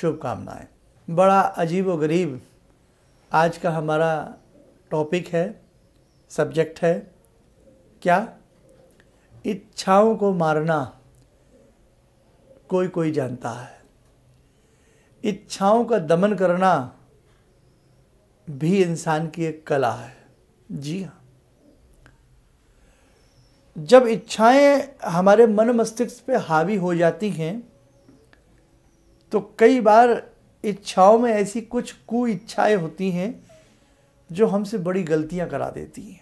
शुभकामनाएं बड़ा अजीब व गरीब आज का हमारा टॉपिक है सब्जेक्ट है क्या इच्छाओं को मारना कोई कोई जानता है इच्छाओं का दमन करना भी इंसान की एक कला है जी हाँ जब इच्छाएं हमारे मन मस्तिष्क पे हावी हो जाती हैं तो कई बार इच्छाओं में ऐसी कुछ कु इच्छाएं होती हैं जो हमसे बड़ी गलतियां करा देती हैं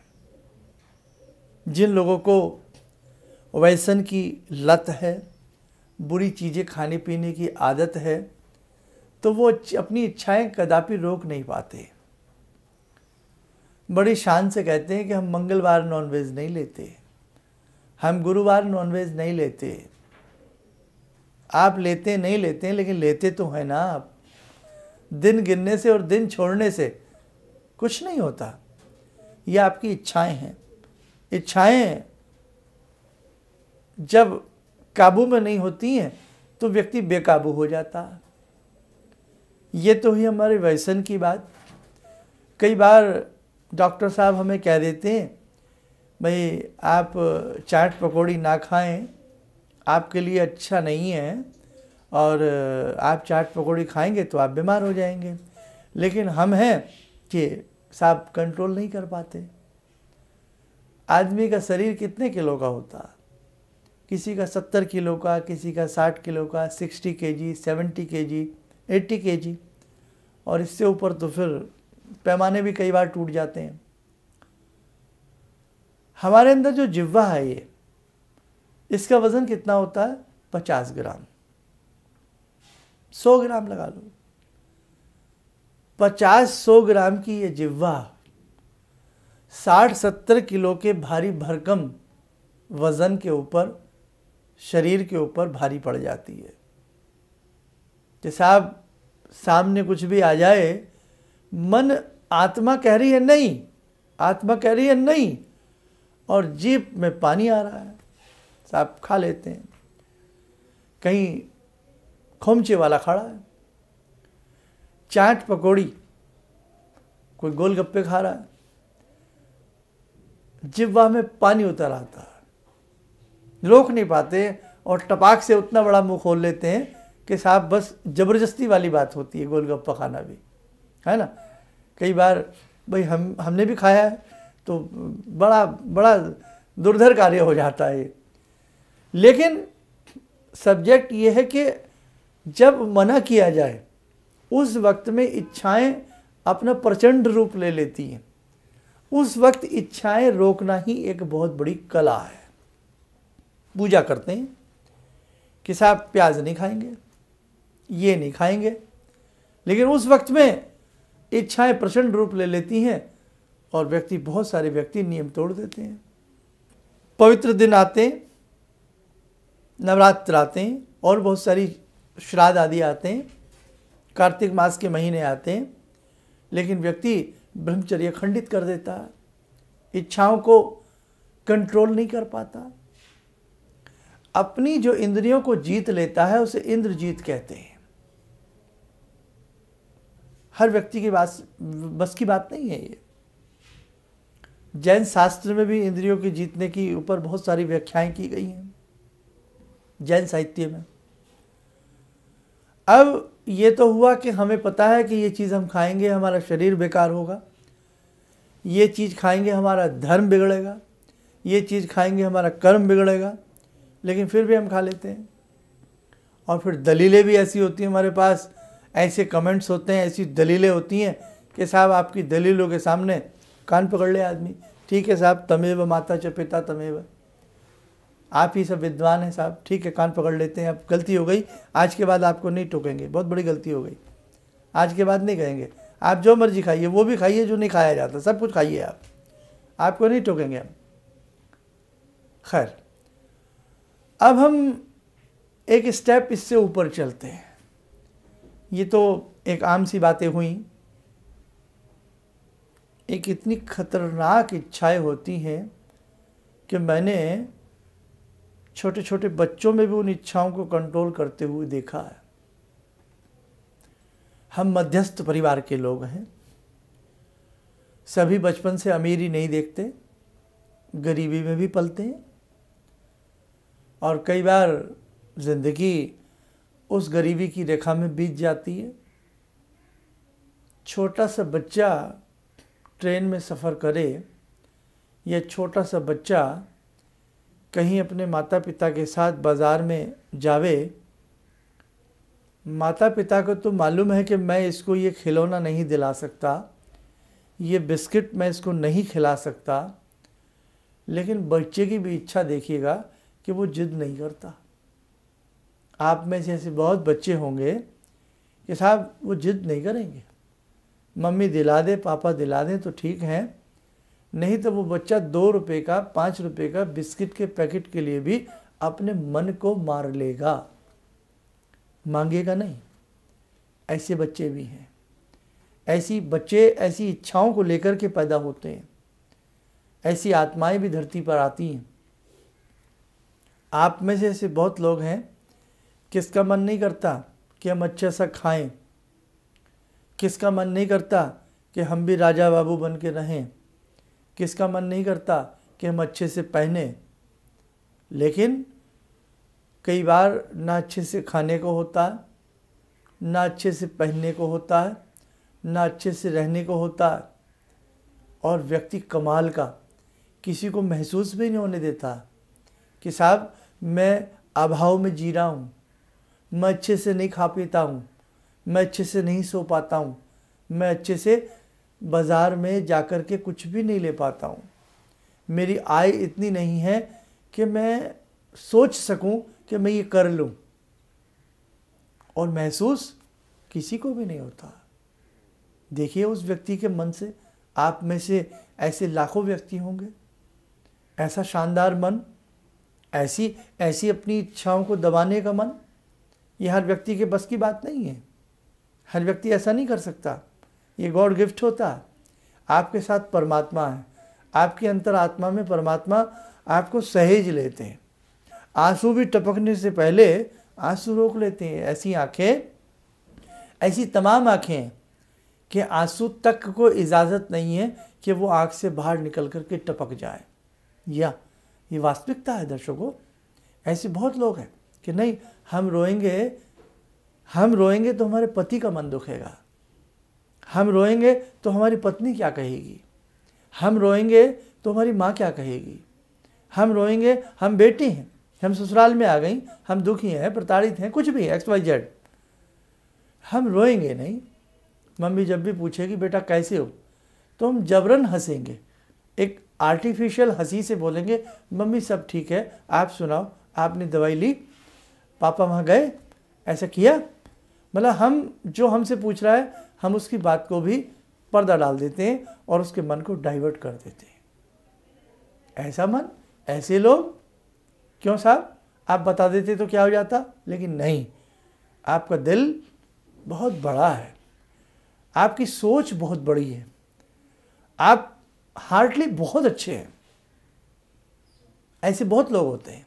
जिन लोगों को वैसन की लत है बुरी चीज़ें खाने पीने की आदत है तो वो अपनी इच्छाएं कदापि रोक नहीं पाते बड़ी शान से कहते हैं कि हम मंगलवार नॉनवेज नहीं लेते हम गुरुवार नॉनवेज नहीं लेते आप लेते नहीं लेते हैं लेकिन लेते तो हैं ना आप दिन गिनने से और दिन छोड़ने से कुछ नहीं होता ये आपकी इच्छाएं हैं इच्छाएं जब काबू में नहीं होती हैं तो व्यक्ति बेकाबू हो जाता ये तो ही हमारे व्यसन की बात कई बार डॉक्टर साहब हमें कह देते हैं भाई आप चाट पकौड़ी ना खाएं आपके लिए अच्छा नहीं है और आप चाट पकौड़ी खाएंगे तो आप बीमार हो जाएंगे लेकिन हम हैं कि साहब कंट्रोल नहीं कर पाते आदमी का शरीर कितने किलो का होता किसी का सत्तर किलो का किसी का साठ किलो का सिक्सटी के जी सेवेंटी के जी एट्टी के जी और इससे ऊपर तो फिर पैमाने भी कई बार टूट जाते हैं हमारे अंदर जो जिवा है ये इसका वज़न कितना होता है पचास ग्राम सौ ग्राम लगा लो पचास सौ ग्राम की ये जिवा साठ सत्तर किलो के भारी भरकम वज़न के ऊपर शरीर के ऊपर भारी पड़ जाती है कि साहब सामने कुछ भी आ जाए मन आत्मा कह रही है नहीं आत्मा कह रही है नहीं और जीप में पानी आ रहा है साहब खा लेते हैं कहीं खोमचे वाला खड़ा है चाट पकौड़ी कोई गोलगप्पे खा रहा है जिब्वा में पानी उतर आता है रोक नहीं पाते और टपाक से उतना बड़ा मुंह खोल लेते हैं कि साहब बस ज़बरदस्ती वाली बात होती है गोलगप्पा खाना भी है ना कई बार भाई हम हमने भी खाया है तो बड़ा बड़ा दुर्धर कार्य हो जाता है लेकिन सब्जेक्ट ये है कि जब मना किया जाए उस वक्त में इच्छाएं अपना प्रचंड रूप ले लेती हैं उस वक्त इच्छाएं रोकना ही एक बहुत बड़ी कला है पूजा करते हैं कि साहब प्याज नहीं खाएंगे ये नहीं खाएंगे लेकिन उस वक्त में इच्छाएं प्रचंड रूप ले लेती हैं और व्यक्ति बहुत सारे व्यक्ति नियम तोड़ देते हैं पवित्र दिन आते हैं नवरात्र आते हैं और बहुत सारी श्राद्ध आदि आते हैं कार्तिक मास के महीने आते हैं लेकिन व्यक्ति ब्रह्मचर्य खंडित कर देता है इच्छाओं को कंट्रोल नहीं कर पाता अपनी जो इंद्रियों को जीत लेता है उसे इंद्रजीत कहते हैं हर व्यक्ति की बात बस की बात नहीं है ये जैन शास्त्र में भी इंद्रियों के जीतने की ऊपर बहुत सारी व्याख्याएं की गई हैं जैन साहित्य में अब ये तो हुआ कि हमें पता है कि ये चीज़ हम खाएंगे हमारा शरीर बेकार होगा ये चीज़ खाएंगे हमारा धर्म बिगड़ेगा ये चीज़ खाएंगे हमारा कर्म बिगड़ेगा लेकिन फिर भी हम खा लेते हैं और फिर दलीलें भी ऐसी होती हैं हमारे पास ऐसे कमेंट्स होते हैं ऐसी दलीलें होती हैं कि साहब आपकी दलीलों के सामने कान पकड़ ले आदमी ठीक है साहब तमेव माता च पिता तमेव आप ही सब विद्वान हैं साहब ठीक है कान पकड़ लेते हैं अब गलती हो गई आज के बाद आपको नहीं टोकेंगे बहुत बड़ी गलती हो गई आज के बाद नहीं कहेंगे आप जो मर्जी खाइए वो भी खाइए जो नहीं खाया जाता सब कुछ खाइए आप आपको नहीं टोकेंगे हम खैर अब हम एक स्टेप इससे ऊपर चलते हैं ये तो एक आम सी बातें हुई एक इतनी खतरनाक इच्छाएं होती हैं कि मैंने छोटे छोटे बच्चों में भी उन इच्छाओं को कंट्रोल करते हुए देखा है हम मध्यस्थ परिवार के लोग हैं सभी बचपन से अमीरी नहीं देखते गरीबी में भी पलते हैं और कई बार ज़िंदगी उस गरीबी की रेखा में बीत जाती है छोटा सा बच्चा ट्रेन में सफ़र करे या छोटा सा बच्चा कहीं अपने माता पिता के साथ बाज़ार में जावे माता पिता को तो मालूम है कि मैं इसको ये खिलौना नहीं दिला सकता ये बिस्किट मैं इसको नहीं खिला सकता लेकिन बच्चे की भी इच्छा देखिएगा कि वो जिद नहीं करता आप में से ऐसे बहुत बच्चे होंगे कि साहब वो जिद नहीं करेंगे मम्मी दिला दे पापा दिला दें तो ठीक हैं नहीं तो वो बच्चा दो रुपये का पाँच रुपये का बिस्किट के पैकेट के लिए भी अपने मन को मार लेगा मांगेगा नहीं ऐसे बच्चे भी हैं ऐसी बच्चे ऐसी इच्छाओं को लेकर के पैदा होते हैं ऐसी आत्माएं भी धरती पर आती हैं आप में से ऐसे बहुत लोग हैं किसका मन नहीं करता कि हम अच्छा सा खाएं किसका मन नहीं करता कि हम भी राजा बाबू बन के रहें किसका मन नहीं करता कि हम अच्छे से पहने लेकिन कई बार ना अच्छे से खाने को होता है ना अच्छे से पहनने को होता है ना अच्छे से रहने को होता है और व्यक्ति कमाल का किसी को महसूस भी नहीं होने देता कि साहब मैं अभाव में जी रहा हूँ मैं अच्छे से नहीं खा पीता हूँ मैं अच्छे से नहीं सो पाता हूँ मैं अच्छे से बाज़ार में जाकर के कुछ भी नहीं ले पाता हूँ मेरी आय इतनी नहीं है कि मैं सोच सकूँ कि मैं ये कर लूँ और महसूस किसी को भी नहीं होता देखिए उस व्यक्ति के मन से आप में से ऐसे लाखों व्यक्ति होंगे ऐसा शानदार मन ऐसी ऐसी अपनी इच्छाओं को दबाने का मन ये हर व्यक्ति के बस की बात नहीं है हर व्यक्ति ऐसा नहीं कर सकता ये गॉड गिफ्ट होता है आपके साथ परमात्मा है आपकी अंतरात्मा में परमात्मा आपको सहेज लेते हैं आंसू भी टपकने से पहले आंसू रोक लेते हैं ऐसी आंखें ऐसी तमाम आंखें कि आंसू तक को इजाज़त नहीं है कि वो आंख से बाहर निकल कर के टपक जाए या ये वास्तविकता है दर्शकों ऐसे बहुत लोग हैं कि नहीं हम रोएंगे हम रोएंगे तो हमारे पति का मन दुखेगा हम रोएंगे तो हमारी पत्नी क्या कहेगी हम रोएंगे तो हमारी माँ क्या कहेगी हम रोएंगे हम बेटी हैं हम ससुराल में आ गई हम दुखी हैं प्रताड़ित हैं कुछ भी एक्स वाई जेड हम रोएंगे नहीं मम्मी जब भी पूछेगी बेटा कैसे हो तो हम जबरन हंसेंगे एक आर्टिफिशियल हंसी से बोलेंगे मम्मी सब ठीक है आप सुनाओ आपने दवाई ली पापा वहाँ गए ऐसा किया मतलब हम जो हमसे पूछ रहा है हम उसकी बात को भी पर्दा डाल देते हैं और उसके मन को डाइवर्ट कर देते हैं ऐसा मन ऐसे लोग क्यों साहब आप बता देते तो क्या हो जाता लेकिन नहीं आपका दिल बहुत बड़ा है आपकी सोच बहुत बड़ी है आप हार्टली बहुत अच्छे हैं ऐसे बहुत लोग होते हैं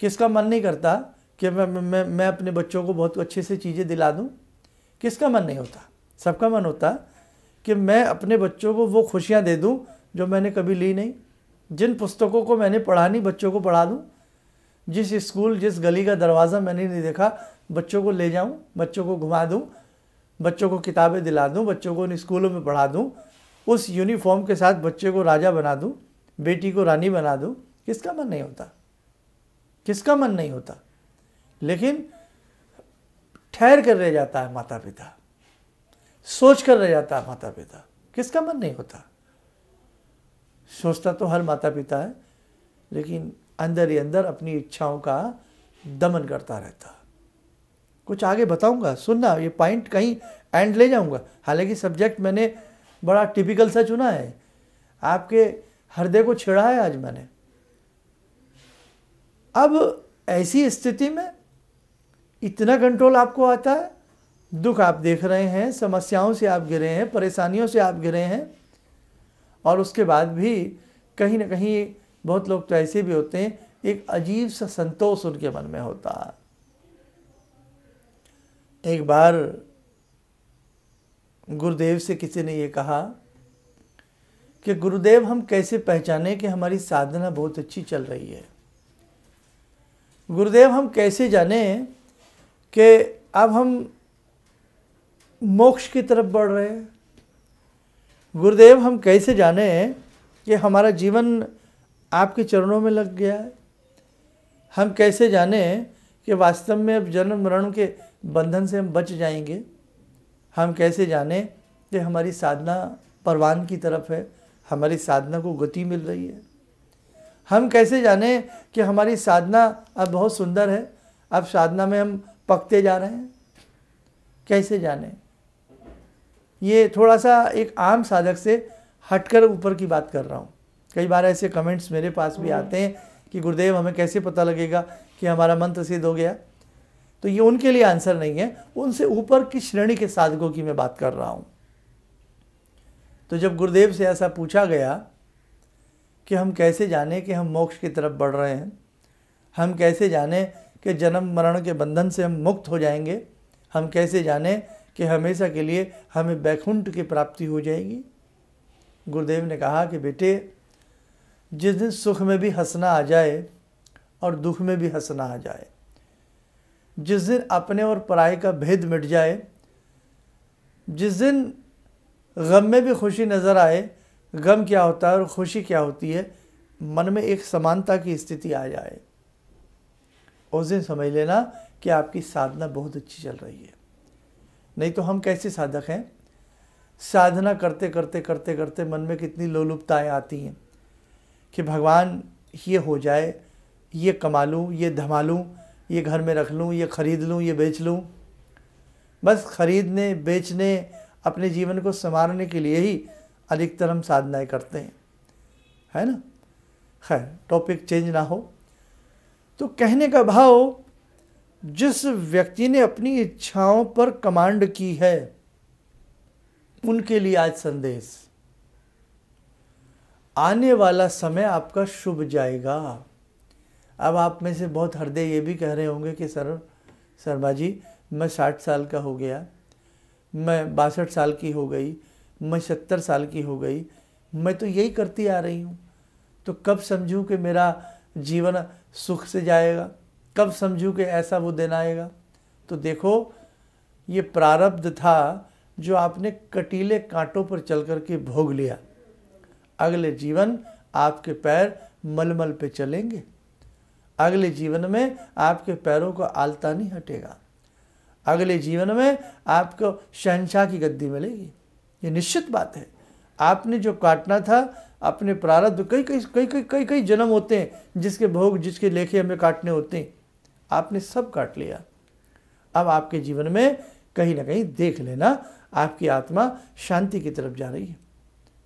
किसका मन नहीं करता कि मैं मैं मैं अपने बच्चों को बहुत अच्छे से चीज़ें दिला दूँ किसका मन नहीं होता सबका मन होता कि मैं अपने बच्चों को वो खुशियाँ दे दूँ जो मैंने कभी ली नहीं जिन पुस्तकों को मैंने पढ़ा नहीं बच्चों को पढ़ा दूँ जिस स्कूल जिस गली का दरवाज़ा मैंने नहीं देखा बच्चों को ले जाऊँ बच्चों को घुमा दूँ बच्चों को किताबें दिला दूँ बच्चों को उन स्कूलों में पढ़ा दूँ उस यूनिफॉर्म के साथ बच्चे को राजा बना दूँ बेटी को रानी बना दूँ किसका मन नहीं होता किसका मन नहीं होता लेकिन ठहर कर रह जाता है माता पिता सोच कर रह जाता है माता पिता किसका मन नहीं होता सोचता तो हर माता पिता है लेकिन अंदर ही अंदर अपनी इच्छाओं का दमन करता रहता कुछ आगे बताऊंगा सुनना ये पॉइंट कहीं एंड ले जाऊंगा हालांकि सब्जेक्ट मैंने बड़ा टिपिकल सा चुना है आपके हृदय को छेड़ा है आज मैंने अब ऐसी स्थिति में इतना कंट्रोल आपको आता है दुख आप देख रहे हैं समस्याओं से आप गिरे हैं परेशानियों से आप गिरे हैं और उसके बाद भी कहीं ना कहीं बहुत लोग तो ऐसे भी होते हैं एक अजीब सा संतोष उनके मन में होता है एक बार गुरुदेव से किसी ने ये कहा कि गुरुदेव हम कैसे पहचाने कि हमारी साधना बहुत अच्छी चल रही है गुरुदेव हम कैसे जाने कि अब हम मोक्ष की तरफ बढ़ रहे हैं गुरुदेव हम कैसे जाने कि हमारा जीवन आपके चरणों में लग गया है हम कैसे जाने कि वास्तव में अब जन्म मरण के बंधन से हम बच जाएंगे हम कैसे जाने कि हमारी साधना परवान की तरफ है हमारी साधना को गति मिल रही है हम कैसे जाने कि हमारी साधना अब बहुत सुंदर है अब साधना में हम पकते जा रहे हैं कैसे जाने ये थोड़ा सा एक आम साधक से हटकर ऊपर की बात कर रहा हूँ कई बार ऐसे कमेंट्स मेरे पास भी आते हैं कि गुरुदेव हमें कैसे पता लगेगा कि हमारा मंत्र सिद्ध हो गया तो ये उनके लिए आंसर नहीं है उनसे ऊपर की श्रेणी के साधकों की मैं बात कर रहा हूँ तो जब गुरुदेव से ऐसा पूछा गया कि हम कैसे जाने कि हम मोक्ष की तरफ बढ़ रहे हैं हम कैसे जाने कि जन्म मरण के बंधन से हम मुक्त हो जाएंगे हम कैसे जाने कि हमेशा के लिए हमें बैकुंठ की प्राप्ति हो जाएगी गुरुदेव ने कहा कि बेटे जिस दिन सुख में भी हंसना आ जाए और दुख में भी हंसना आ जाए जिस दिन अपने और पराये का भेद मिट जाए जिस दिन गम में भी खुशी नज़र आए गम क्या होता है और खुशी क्या होती है मन में एक समानता की स्थिति आ जाए उस दिन समझ लेना कि आपकी साधना बहुत अच्छी चल रही है नहीं तो हम कैसे साधक हैं साधना करते करते करते करते मन में कितनी लोलुपताएँ आती हैं कि भगवान ये हो जाए ये कमा लूँ ये धमा लूँ ये घर में रख लूँ ये ख़रीद लूँ ये बेच लूँ बस खरीदने बेचने अपने जीवन को संवारने के लिए ही अधिकतर हम साधनाएँ करते हैं है ना खैर टॉपिक चेंज ना हो तो कहने का भाव जिस व्यक्ति ने अपनी इच्छाओं पर कमांड की है उनके लिए आज संदेश आने वाला समय आपका शुभ जाएगा अब आप में से बहुत हृदय ये भी कह रहे होंगे कि सर शर्मा जी मैं साठ साल का हो गया मैं बासठ साल की हो गई मैं सत्तर साल की हो गई मैं तो यही करती आ रही हूँ तो कब समझूँ कि मेरा जीवन सुख से जाएगा कब समझू कि ऐसा वो दिन आएगा तो देखो ये प्रारब्ध था जो आपने कटीले कांटों पर चल करके भोग लिया अगले जीवन आपके पैर मलमल पे चलेंगे अगले जीवन में आपके पैरों को आलता नहीं हटेगा अगले जीवन में आपको शहनशाह की गद्दी मिलेगी ये निश्चित बात है आपने जो काटना था अपने प्रारब्ध कई कई कई कई कई कई जन्म होते हैं जिसके भोग जिसके लेखे हमें काटने होते हैं आपने सब काट लिया अब आपके जीवन में कहीं ना कहीं देख लेना आपकी आत्मा शांति की तरफ जा रही है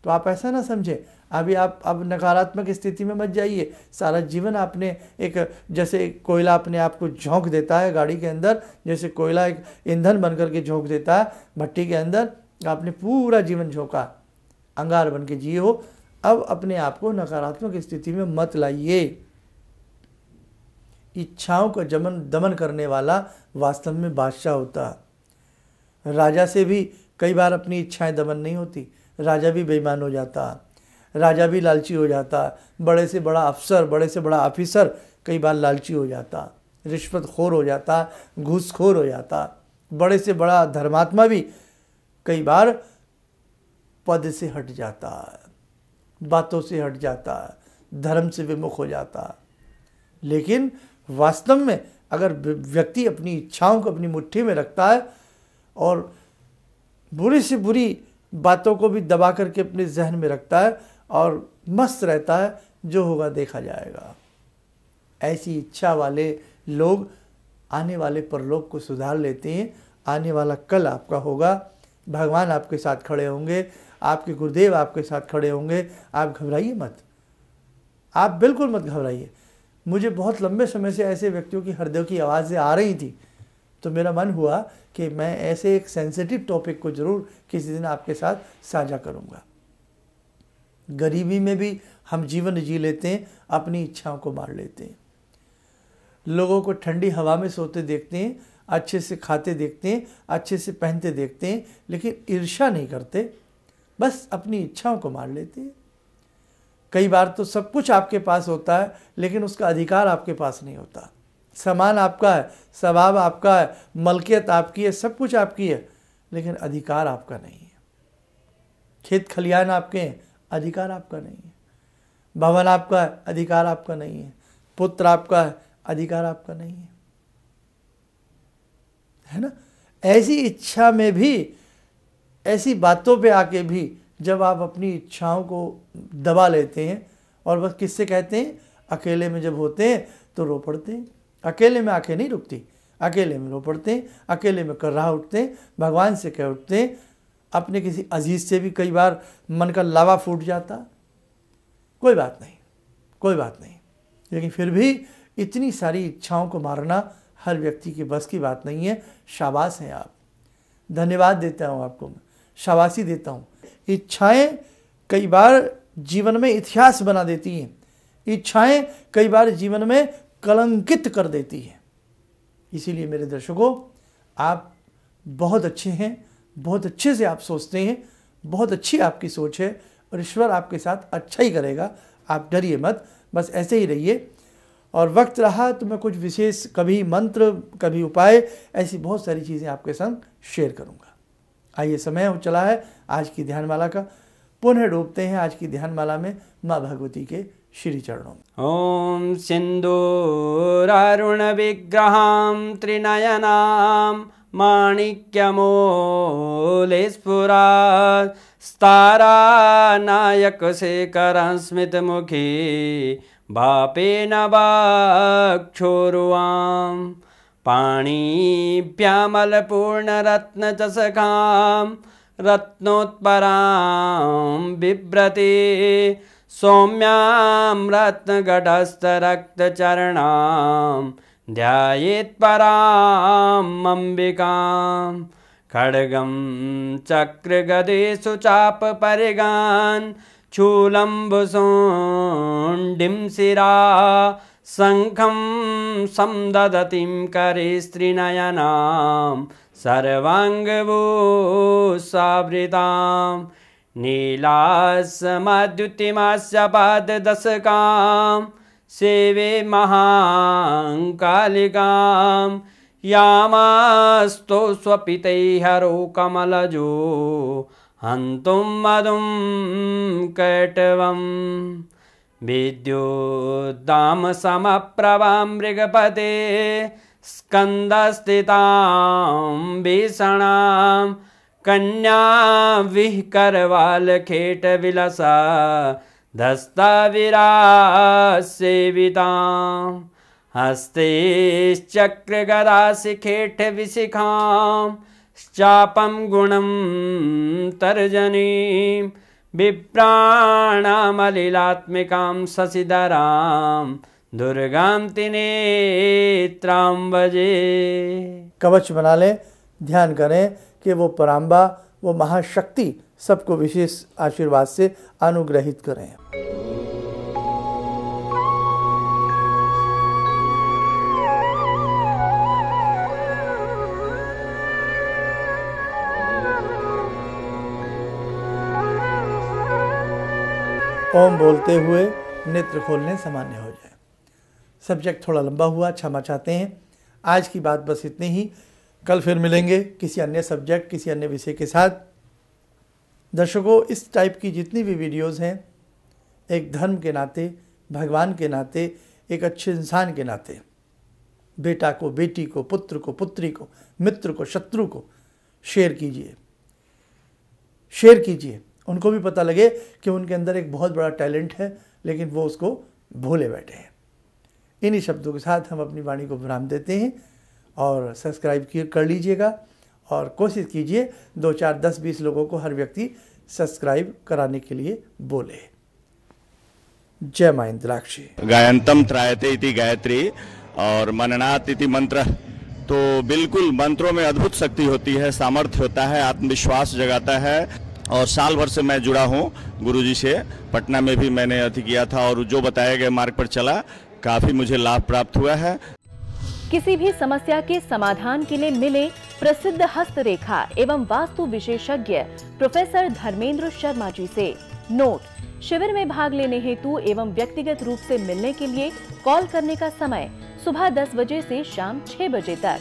तो आप ऐसा ना समझें अभी आप अब नकारात्मक स्थिति में मत जाइए सारा जीवन आपने एक जैसे कोयला अपने आप को झोंक देता है गाड़ी के अंदर जैसे कोयला एक ईंधन बन करके झोंक देता है भट्टी के अंदर आपने पूरा जीवन झोंका अंगार बन के जिए हो अब अपने आप को नकारात्मक स्थिति में मत लाइए इच्छाओं का जमन दमन करने वाला वास्तव में बादशाह होता है राजा से भी कई बार अपनी इच्छाएं दमन नहीं होती राजा भी बेईमान हो जाता राजा भी लालची हो जाता बड़े से बड़ा अफसर बड़े से बड़ा ऑफिसर कई बार लालची हो जाता रिश्वत खोर हो जाता घूसखोर हो जाता बड़े से बड़ा धर्मात्मा भी कई बार पद से हट जाता है बातों से हट जाता है धर्म से विमुख हो जाता है लेकिन वास्तव में अगर व्यक्ति अपनी इच्छाओं को अपनी मुट्ठी में रखता है और बुरी से बुरी बातों को भी दबा करके अपने जहन में रखता है और मस्त रहता है जो होगा देखा जाएगा ऐसी इच्छा वाले लोग आने वाले परलोक को सुधार लेते हैं आने वाला कल आपका होगा भगवान आपके साथ खड़े होंगे आपके गुरुदेव आपके साथ खड़े होंगे आप घबराइए मत आप बिल्कुल मत घबराइए मुझे बहुत लंबे समय से ऐसे व्यक्तियों की हृदय की आवाज़ें आ रही थी तो मेरा मन हुआ कि मैं ऐसे एक सेंसिटिव टॉपिक को ज़रूर किसी दिन आपके साथ साझा करूँगा गरीबी में भी हम जीवन जी लेते हैं अपनी इच्छाओं को मार लेते हैं लोगों को ठंडी हवा में सोते देखते हैं अच्छे से खाते देखते हैं अच्छे से पहनते देखते हैं लेकिन ईर्षा नहीं करते बस अपनी इच्छाओं को मार लेती है कई बार तो सब कुछ आपके पास होता है लेकिन उसका अधिकार आपके पास नहीं होता सामान आपका है स्वभाव आपका है मलकियत आपकी है सब कुछ आपकी है लेकिन अधिकार आपका नहीं है खेत खलिहान आपके हैं अधिकार आपका नहीं है भवन आपका है अधिकार आपका नहीं है पुत्र आपका है अधिकार आपका नहीं है है ना ऐसी इच्छा में भी ऐसी बातों पे आके भी जब आप अपनी इच्छाओं को दबा लेते हैं और बस किससे कहते हैं अकेले में जब होते हैं तो रो पड़ते हैं अकेले में आंखें नहीं रुकती अकेले में रो पड़ते हैं अकेले में रहा उठते हैं भगवान से कह उठते हैं अपने किसी अजीज़ से भी कई बार मन का लावा फूट जाता कोई बात नहीं कोई बात नहीं लेकिन फिर भी इतनी सारी इच्छाओं को मारना हर व्यक्ति के बस की बात नहीं है शाबाश हैं आप धन्यवाद देता हूँ आपको मैं शाबाशी देता हूँ इच्छाएं कई बार जीवन में इतिहास बना देती हैं इच्छाएं कई बार जीवन में कलंकित कर देती हैं इसीलिए मेरे दर्शकों आप बहुत अच्छे हैं बहुत अच्छे से आप सोचते हैं बहुत अच्छी आपकी सोच है और ईश्वर आपके साथ अच्छा ही करेगा आप डरिए मत बस ऐसे ही रहिए और वक्त रहा तो मैं कुछ विशेष कभी मंत्र कभी उपाय ऐसी बहुत सारी चीज़ें आपके संग शेयर करूँगा आइए समय हो चला है आज की ध्यानमाला का पुनः डूबते हैं आज की ध्यानमाला में माँ भगवती के श्री चरणों में ओम सिंदूरारुण विग्रहां त्रिनयनां माणिक्यमोले स्फुरात् स्तारानायकशेखरं स्मितमुखी भापेन वाक्षोरुवाम् पाणीभ्यामलपूर्णरत्नचषकां रत्नोत्परां बिभ्रती सौम्यां रत्नगढस्थरक्तचरणां ध्यायेत्परां अम्बिकां खड्गं चक्रगदेषु चापपरिगां चूलम्बुसोण्डिं शिरा शङ्खं करे स्त्रीनयनां सर्वाङ्गभूसावृतां पाददशकां सेवे महाङ्कालिकां यामास्तु स्वपितैहरो कमलजो हन्तुं मधुं कटवम् विद्योदामसमप्रभा मृगपते स्कन्दस्थितां भीषणां कन्या हस्ते करवालखेटविलसा दस्ताविरासेवितां हस्तेश्चक्रगराशिखेटविशिखां शापं गुणं तर्जनीम् विप्राणामलिलात्मिकां शशिधरां दुर्गां तिनेत्राम्बजे कवच बना लें ध्यान करें कि वो पराम्बा वो महाशक्ति सबको विशेष आशीर्वाद से अनुग्रहित करें ओम बोलते हुए नेत्र खोलने सामान्य हो जाए सब्जेक्ट थोड़ा लंबा हुआ क्षमा चाहते हैं आज की बात बस इतनी ही कल फिर मिलेंगे किसी अन्य सब्जेक्ट किसी अन्य विषय के साथ दर्शकों इस टाइप की जितनी भी वीडियोस हैं एक धर्म के नाते भगवान के नाते एक अच्छे इंसान के नाते बेटा को बेटी को पुत्र को पुत्री को मित्र को शत्रु को शेयर कीजिए शेयर कीजिए उनको भी पता लगे कि उनके अंदर एक बहुत बड़ा टैलेंट है लेकिन वो उसको भूले बैठे हैं इन्हीं शब्दों के साथ हम अपनी वाणी को विराम देते हैं और सब्सक्राइब कर लीजिएगा और कोशिश कीजिए दो चार दस बीस लोगों को हर व्यक्ति सब्सक्राइब कराने के लिए बोले जय माइंद्राक्षी गायंतम त्रायते इति गायत्री और मननात इति मंत्र तो बिल्कुल मंत्रों में अद्भुत शक्ति होती है सामर्थ्य होता है आत्मविश्वास जगाता है और साल भर से मैं जुड़ा हूँ गुरुजी से पटना में भी मैंने अति किया था और जो बताया गया मार्ग पर चला काफ़ी मुझे लाभ प्राप्त हुआ है किसी भी समस्या के समाधान के लिए मिले प्रसिद्ध हस्तरेखा एवं वास्तु विशेषज्ञ प्रोफेसर धर्मेंद्र शर्मा जी से नोट शिविर में भाग लेने हेतु एवं व्यक्तिगत रूप से मिलने के लिए कॉल करने का समय सुबह 10 बजे से शाम 6 बजे तक